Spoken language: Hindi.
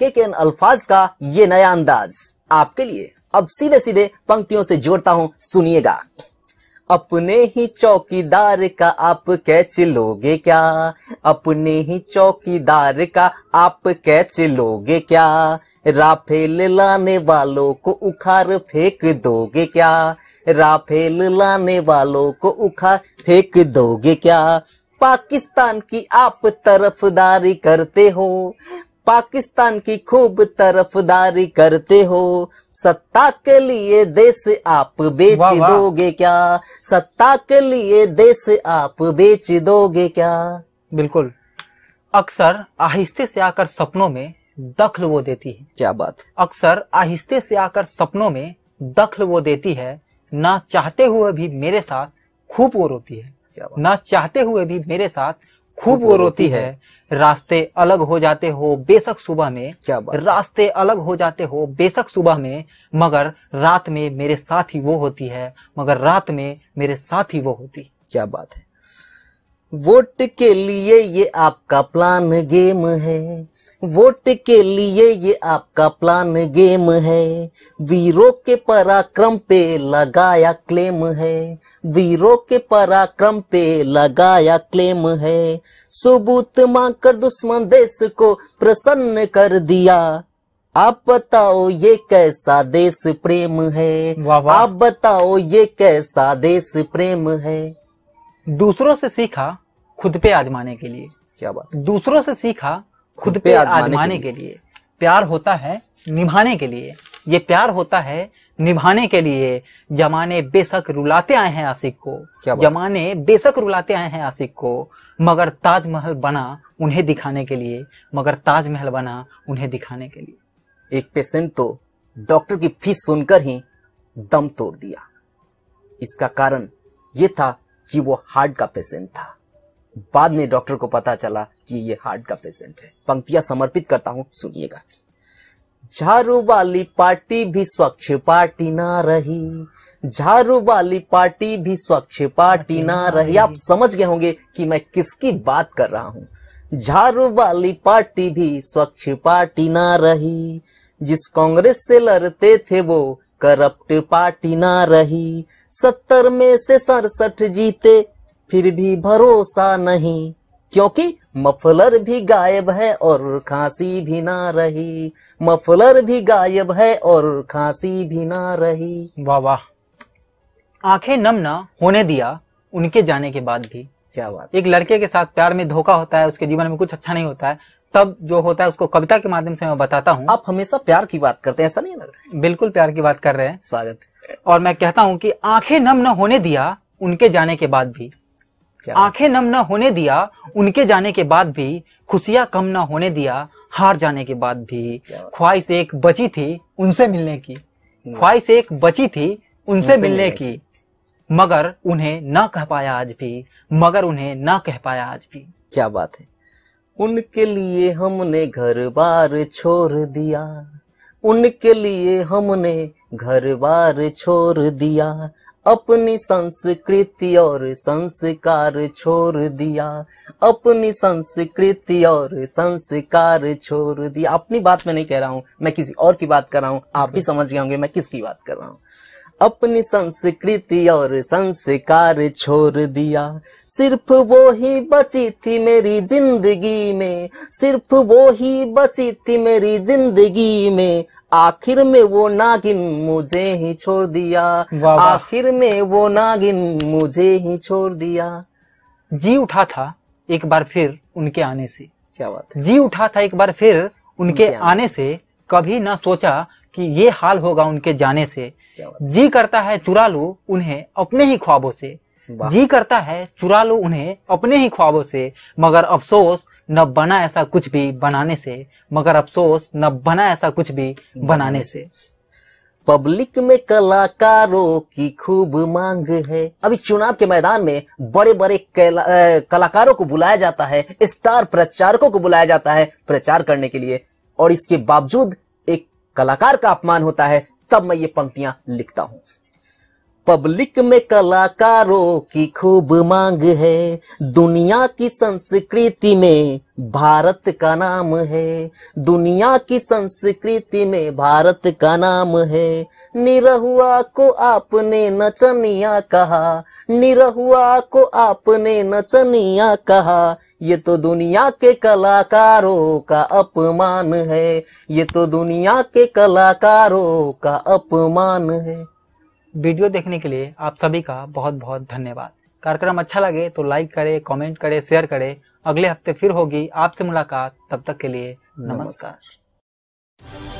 के के एन अल्फाज का ये नया अंदाज आपके लिए अब सीधे सीधे पंक्तियों से जोड़ता हूं सुनिएगा अपने ही चौकीदार का आप कैच लोगे क्या अपने ही चौकीदार का आप कैच लोगे क्या राफेल लाने वालों को उखाड़ फेंक दोगे क्या राफेल लाने वालों को उखाड़ फेंक दोगे क्या पाकिस्तान की आप तरफदारी करते हो पाकिस्तान की खूब तरफदारी करते हो सत्ता के लिए देश आप बेच वा, वा। दोगे क्या सत्ता के लिए देश आप बेच दोगे क्या बिल्कुल अक्सर आहिस्ते से आकर सपनों में दखल वो देती है क्या बात अक्सर आहिस्ते से आकर सपनों में दखल वो देती है ना चाहते हुए भी मेरे साथ खूब वो रोती है ना चाहते हुए भी मेरे साथ खूब वो रोती है रास्ते अलग हो जाते हो बेशक सुबह में क्या बात रास्ते अलग हो जाते हो बेशक सुबह में मगर रात में मेरे साथ ही वो होती है मगर रात में मेरे साथ ही वो होती क्या बात है वोट के लिए ये आपका प्लान गेम है वोट के लिए ये आपका प्लान गेम है वीरों के पराक्रम पे लगाया क्लेम है वीरों के पराक्रम पे लगाया क्लेम है सबूत मांग कर दुश्मन देश को प्रसन्न कर दिया आप बताओ ये कैसा देश प्रेम है वा वा। आप बताओ ये कैसा देश प्रेम है दूसरों से सीखा खुद पे आजमाने के लिए क्या बात दूसरों से सीखा खुद पे आजमाने के लिए प्यार होता है निभाने के लिए ये प्यार होता है निभाने के लिए जमाने बेशक रुलाते आए हैं आसिक को जमाने बेशक रुलाते आए हैं आसिक को मगर ताजमहल बना उन्हें दिखाने के लिए मगर ताजमहल बना उन्हें दिखाने के लिए एक पेशेंट तो डॉक्टर की फीस सुनकर ही दम तोड़ दिया इसका कारण ये था कि वो हार्ट का पेशेंट था बाद में डॉक्टर को पता चला कि ये हार्ट का पेशेंट है पंक्तियां समर्पित करता हूं सुनिएगा झाड़ू वाली पार्टी भी स्वच्छ पार्टी ना रही झाड़ू वाली पार्टी भी स्वच्छ पार्टी ना रही आप समझ गए होंगे कि मैं किसकी बात कर रहा हूं झाड़ू वाली पार्टी भी स्वच्छ पार्टी ना रही जिस कांग्रेस से लड़ते थे वो करप्ट पार्टी ना रही सत्तर में से सड़सठ जीते फिर भी भरोसा नहीं क्योंकि मफलर भी गायब है और खांसी भी ना रही मफलर भी गायब है और खांसी भी ना रही वाह वाह आंखें नम ना होने दिया उनके जाने के बाद भी क्या बात एक लड़के के साथ प्यार में धोखा होता है उसके जीवन में कुछ अच्छा नहीं होता है तब जो होता है उसको कविता के माध्यम से मैं बताता हूँ आप हमेशा प्यार की बात करते हैं ऐसा नहीं लग रहा बिल्कुल प्यार की बात कर रहे हैं स्वागत और मैं कहता हूँ कि आंखें नम न होने दिया उनके जाने के बाद भी आंखें नम न होने दिया उनके जाने के बाद भी खुशियां कम न होने दिया हार जाने के बाद भी ख्वाहिश एक बची थी उनसे मिलने की ख्वाहिश एक बची थी उनसे मिलने की मगर उन्हें ना कह पाया आज भी मगर उन्हें ना कह पाया आज भी क्या बात है उनके लिए हमने घर बार छोड़ दिया उनके लिए हमने घर बार छोड़ दिया अपनी संस्कृति और संस्कार छोड़ दिया अपनी संस्कृति और संस्कार छोड़ दिया अपनी बात मैं नहीं कह रहा हूं मैं किसी और की बात कर रहा हूँ आप भी समझ गए होंगे मैं किसकी बात कर रहा हूँ अपनी संस्कृति और संस्कार छोड़ दिया सिर्फ वो ही बची थी मेरी जिंदगी में सिर्फ वो ही बची थी मेरी जिंदगी में आखिर में वो नागिन मुझे ही छोड़ दिया आखिर में वो नागिन मुझे ही छोड़ दिया जी उठा था एक बार फिर उनके आने से क्या बात जी उठा था एक बार फिर उनके आने से कभी ना सोचा कि ये हाल होगा उनके जाने से जी करता है चुरा लो उन्हें अपने ही ख्वाबों से जी करता है चुरा लो उन्हें अपने ही ख्वाबों से मगर अफसोस न बना ऐसा कुछ भी बनाने से मगर अफसोस न बना ऐसा कुछ भी बनाने से पब्लिक में कलाकारों की खूब मांग है अभी चुनाव के मैदान में बड़े बड़े कलाकारों को बुलाया जाता है स्टार प्रचारकों को बुलाया जाता है प्रचार करने के लिए और इसके बावजूद एक कलाकार का अपमान होता है तब मैं ये पंक्तियां लिखता हूं पब्लिक में कलाकारों की खूब मांग है दुनिया की संस्कृति में भारत का नाम है दुनिया की संस्कृति में भारत का नाम है निरहुआ को आपने नचनिया कहा निरहुआ को आपने नचनिया कहा ये तो दुनिया के कलाकारों का अपमान है ये तो दुनिया के कलाकारों का अपमान है वीडियो देखने के लिए आप सभी का बहुत बहुत धन्यवाद कार्यक्रम अच्छा लगे तो लाइक करे कमेंट करे शेयर करे अगले हफ्ते फिर होगी आपसे मुलाकात तब तक के लिए नमस्कार, नमस्कार।